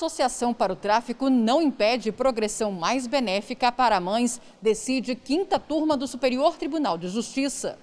Associação para o Tráfico não impede progressão mais benéfica para mães, decide quinta turma do Superior Tribunal de Justiça.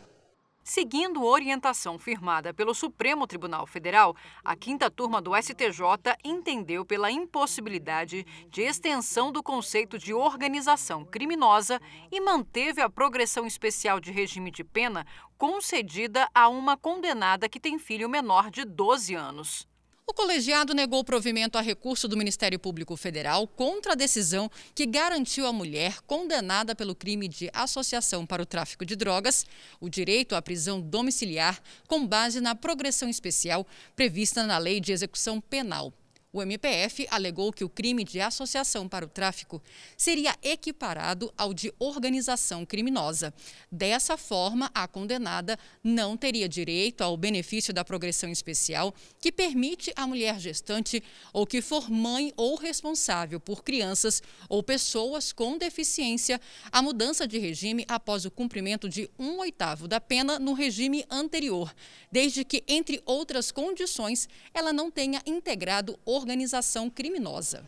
Seguindo orientação firmada pelo Supremo Tribunal Federal, a quinta turma do STJ entendeu pela impossibilidade de extensão do conceito de organização criminosa e manteve a progressão especial de regime de pena concedida a uma condenada que tem filho menor de 12 anos. O colegiado negou provimento a recurso do Ministério Público Federal contra a decisão que garantiu à mulher condenada pelo crime de associação para o tráfico de drogas o direito à prisão domiciliar com base na progressão especial prevista na Lei de Execução Penal. O MPF alegou que o crime de associação para o tráfico seria equiparado ao de organização criminosa. Dessa forma, a condenada não teria direito ao benefício da progressão especial que permite à mulher gestante ou que for mãe ou responsável por crianças ou pessoas com deficiência a mudança de regime após o cumprimento de um oitavo da pena no regime anterior, desde que, entre outras condições, ela não tenha integrado organização organização criminosa.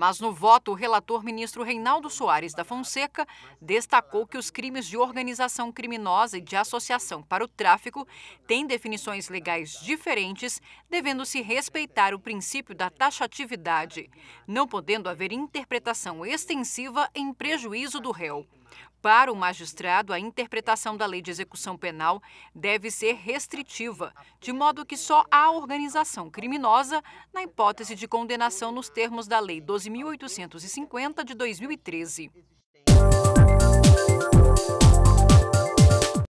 Mas no voto, o relator ministro Reinaldo Soares da Fonseca destacou que os crimes de organização criminosa e de associação para o tráfico têm definições legais diferentes, devendo-se respeitar o princípio da taxatividade, não podendo haver interpretação extensiva em prejuízo do réu. Para o magistrado, a interpretação da lei de execução penal deve ser restritiva, de modo que só a organização criminosa na hipótese de condenação nos termos da Lei 12. 1850 de 2013.